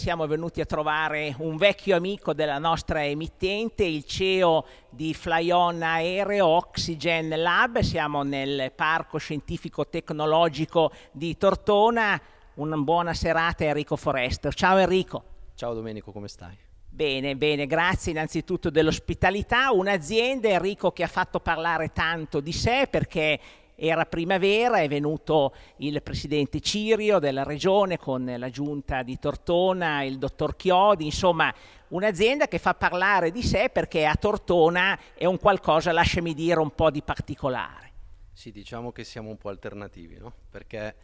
Siamo venuti a trovare un vecchio amico della nostra emittente, il CEO di Flyon Aereo Oxygen Lab. Siamo nel Parco Scientifico Tecnologico di Tortona. Una buona serata Enrico Foresta. Ciao Enrico. Ciao Domenico, come stai? Bene, bene, grazie innanzitutto dell'ospitalità. Un'azienda, Enrico, che ha fatto parlare tanto di sé perché era primavera, è venuto il presidente Cirio della regione con la giunta di Tortona, il dottor Chiodi, insomma un'azienda che fa parlare di sé perché a Tortona è un qualcosa, lasciami dire, un po' di particolare. Sì, diciamo che siamo un po' alternativi, no? Perché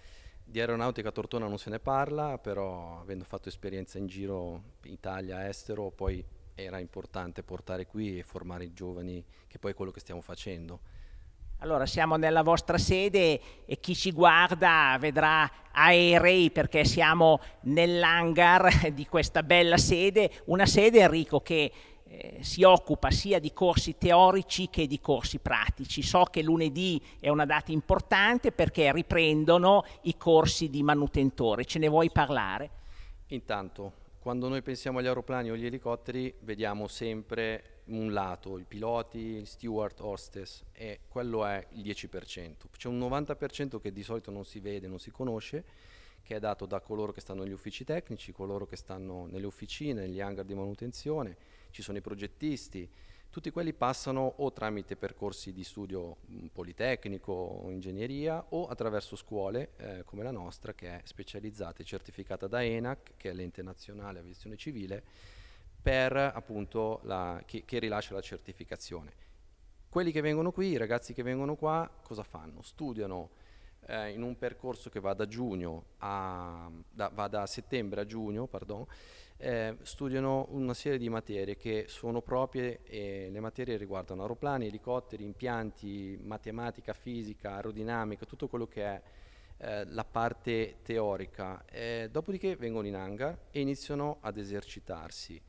di aeronautica a Tortona non se ne parla, però avendo fatto esperienza in giro in Italia, estero, poi era importante portare qui e formare i giovani, che poi è quello che stiamo facendo allora, siamo nella vostra sede e chi ci guarda vedrà aerei perché siamo nell'hangar di questa bella sede, una sede Enrico che eh, si occupa sia di corsi teorici che di corsi pratici. So che lunedì è una data importante perché riprendono i corsi di manutentore, ce ne vuoi parlare? Intanto, quando noi pensiamo agli aeroplani o agli elicotteri, vediamo sempre un lato, i piloti, steward, hostess, e quello è il 10%. C'è un 90% che di solito non si vede, non si conosce, che è dato da coloro che stanno negli uffici tecnici, coloro che stanno nelle officine, negli hangar di manutenzione, ci sono i progettisti, tutti quelli passano o tramite percorsi di studio mm, politecnico o ingegneria o attraverso scuole eh, come la nostra che è specializzata e certificata da ENAC, che è l'ente nazionale aviazione civile, per appunto la, chi, chi rilascia la certificazione. Quelli che vengono qui, i ragazzi che vengono qua, cosa fanno? Studiano eh, in un percorso che va da, a, da, va da settembre a giugno, pardon, eh, studiano una serie di materie che sono proprie e le materie riguardano aeroplani, elicotteri, impianti, matematica, fisica, aerodinamica, tutto quello che è eh, la parte teorica. Eh, dopodiché vengono in hangar e iniziano ad esercitarsi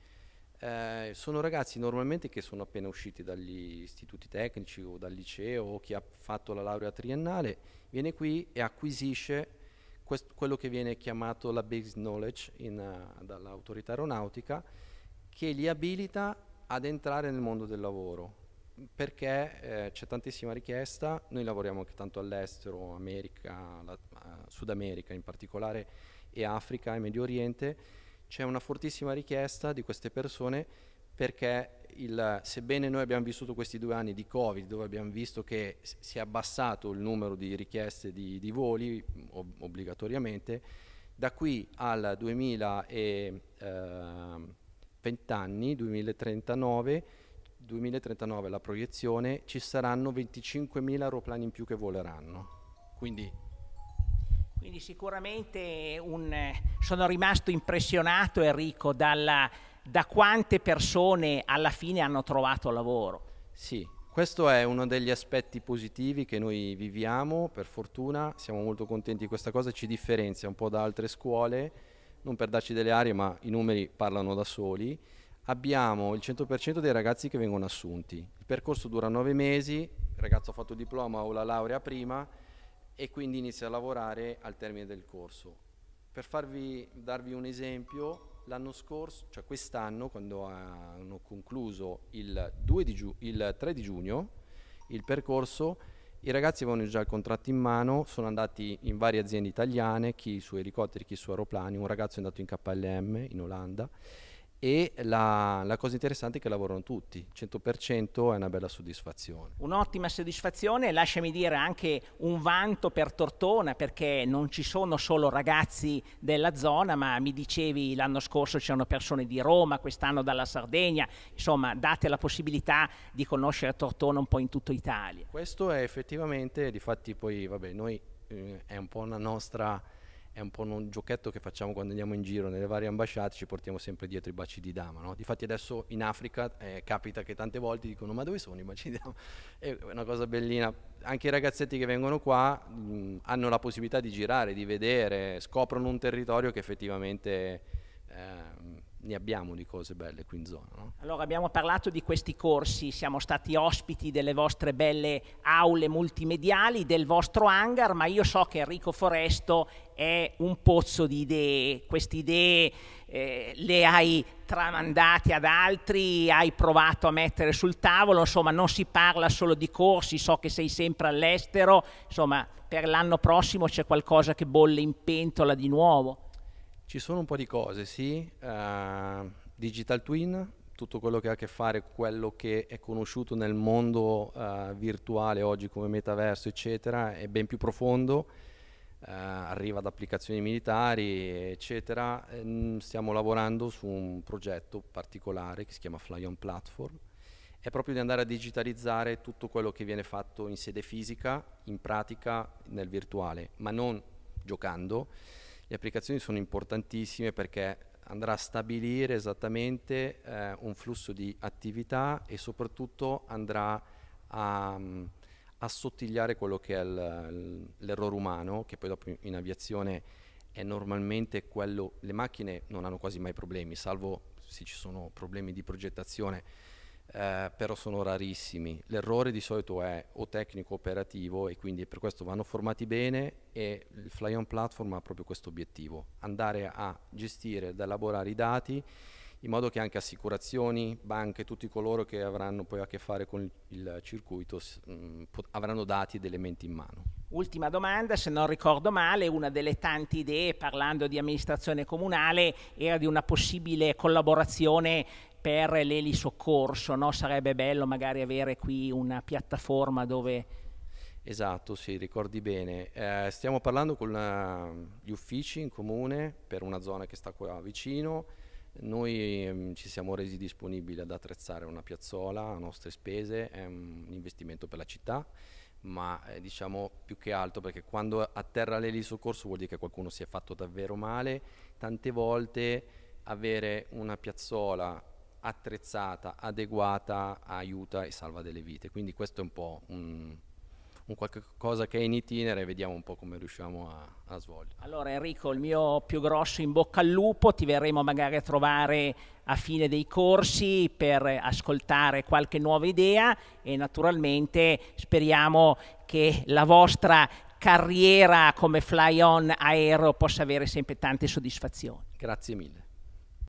eh, sono ragazzi normalmente che sono appena usciti dagli istituti tecnici o dal liceo o chi ha fatto la laurea triennale, viene qui e acquisisce quello che viene chiamato la base knowledge in, uh, dall'autorità aeronautica che li abilita ad entrare nel mondo del lavoro perché eh, c'è tantissima richiesta, noi lavoriamo anche tanto all'estero, America, la, uh, Sud America in particolare e Africa e Medio Oriente c'è una fortissima richiesta di queste persone perché il, sebbene noi abbiamo vissuto questi due anni di Covid dove abbiamo visto che si è abbassato il numero di richieste di, di voli ob- obbligatoriamente, da qui al 2020 anni, 2039, 2039 la proiezione, ci saranno 25.000 aeroplani in più che voleranno. Quindi quindi sicuramente un, sono rimasto impressionato Enrico dalla, da quante persone alla fine hanno trovato lavoro. Sì, questo è uno degli aspetti positivi che noi viviamo, per fortuna siamo molto contenti di questa cosa, ci differenzia un po' da altre scuole, non per darci delle arie ma i numeri parlano da soli. Abbiamo il 100% dei ragazzi che vengono assunti, il percorso dura 9 mesi, il ragazzo ha fatto il diploma o la laurea prima, e quindi inizia a lavorare al termine del corso. Per farvi, darvi un esempio, l'anno scorso, cioè quest'anno, quando hanno concluso il, di il 3 di giugno il percorso, i ragazzi avevano già il contratto in mano, sono andati in varie aziende italiane, chi su elicotteri, chi su aeroplani, un ragazzo è andato in KLM in Olanda e la, la, cosa interessante è che lavorano tutti, 100% è una bella soddisfazione. Un'ottima soddisfazione, lasciami dire anche un vanto per Tortona perché non ci sono solo ragazzi della zona, ma mi dicevi l'anno scorso c'erano persone di Roma, quest'anno dalla Sardegna, insomma date la possibilità di conoscere Tortona un po' in tutta Italia. Questo è effettivamente, difatti poi vabbè, noi eh, è un po' una nostra è un po' un giochetto che facciamo quando andiamo in giro nelle varie ambasciate, ci portiamo sempre dietro i baci di dama. No? Difatti adesso in Africa eh, capita che tante volte dicono ma dove sono i baci di dama? È una cosa bellina. Anche i ragazzetti che vengono qua mh, hanno la possibilità di girare, di vedere, scoprono un territorio che effettivamente... Eh, ne abbiamo di cose belle qui in zona. No? Allora abbiamo parlato di questi corsi, siamo stati ospiti delle vostre belle aule multimediali, del vostro hangar, ma io so che Enrico Foresto è un pozzo di idee, queste idee eh, le hai tramandate ad altri, hai provato a mettere sul tavolo, insomma non si parla solo di corsi, so che sei sempre all'estero, insomma per l'anno prossimo c'è qualcosa che bolle in pentola di nuovo. Ci sono un po' di cose, sì, uh, digital twin, tutto quello che ha a che fare con quello che è conosciuto nel mondo uh, virtuale oggi come metaverso, eccetera, è ben più profondo, uh, arriva ad applicazioni militari, eccetera. E ehm, stiamo lavorando su un progetto particolare che si chiama Fly on Platform, è proprio di andare a digitalizzare tutto quello che viene fatto in sede fisica, in pratica, nel virtuale, ma non giocando le applicazioni sono importantissime perché andrà a stabilire esattamente eh, un flusso di attività e soprattutto andrà a assottigliare quello che è l'errore umano, che poi dopo in aviazione è normalmente quello, le macchine non hanno quasi mai problemi, salvo se ci sono problemi di progettazione eh, però sono rarissimi. L'errore di solito è o tecnico o operativo e quindi per questo vanno formati bene e il Flyon Platform ha proprio questo obiettivo, andare a gestire ed elaborare i dati in modo che anche assicurazioni, banche, tutti coloro che avranno poi a che fare con il circuito mh, mm, avranno dati ed elementi in mano. Ultima domanda, se non ricordo male, una delle tante idee parlando di amministrazione comunale era di una possibile collaborazione per l'elisoccorso, no? sarebbe bello magari avere qui una piattaforma dove... Esatto, sì, ricordi bene. Eh, stiamo parlando con la, eh, gli uffici in comune per una zona che sta qua vicino. Noi ehm, ci siamo resi disponibili ad attrezzare una piazzola a nostre spese, è un investimento per la città, ma eh, diciamo più che altro perché quando atterra l'eli soccorso vuol dire che qualcuno si è fatto davvero male. Tante volte avere una piazzola attrezzata, adeguata, aiuta e salva delle vite. Quindi questo è un po' un, un qualcosa che è in itinere, vediamo un po' come riusciamo a, a svolgere. Allora Enrico, il mio più grosso in bocca al lupo, ti verremo magari a trovare a fine dei corsi per ascoltare qualche nuova idea e naturalmente speriamo che la vostra carriera come fly on aereo possa avere sempre tante soddisfazioni. Grazie mille.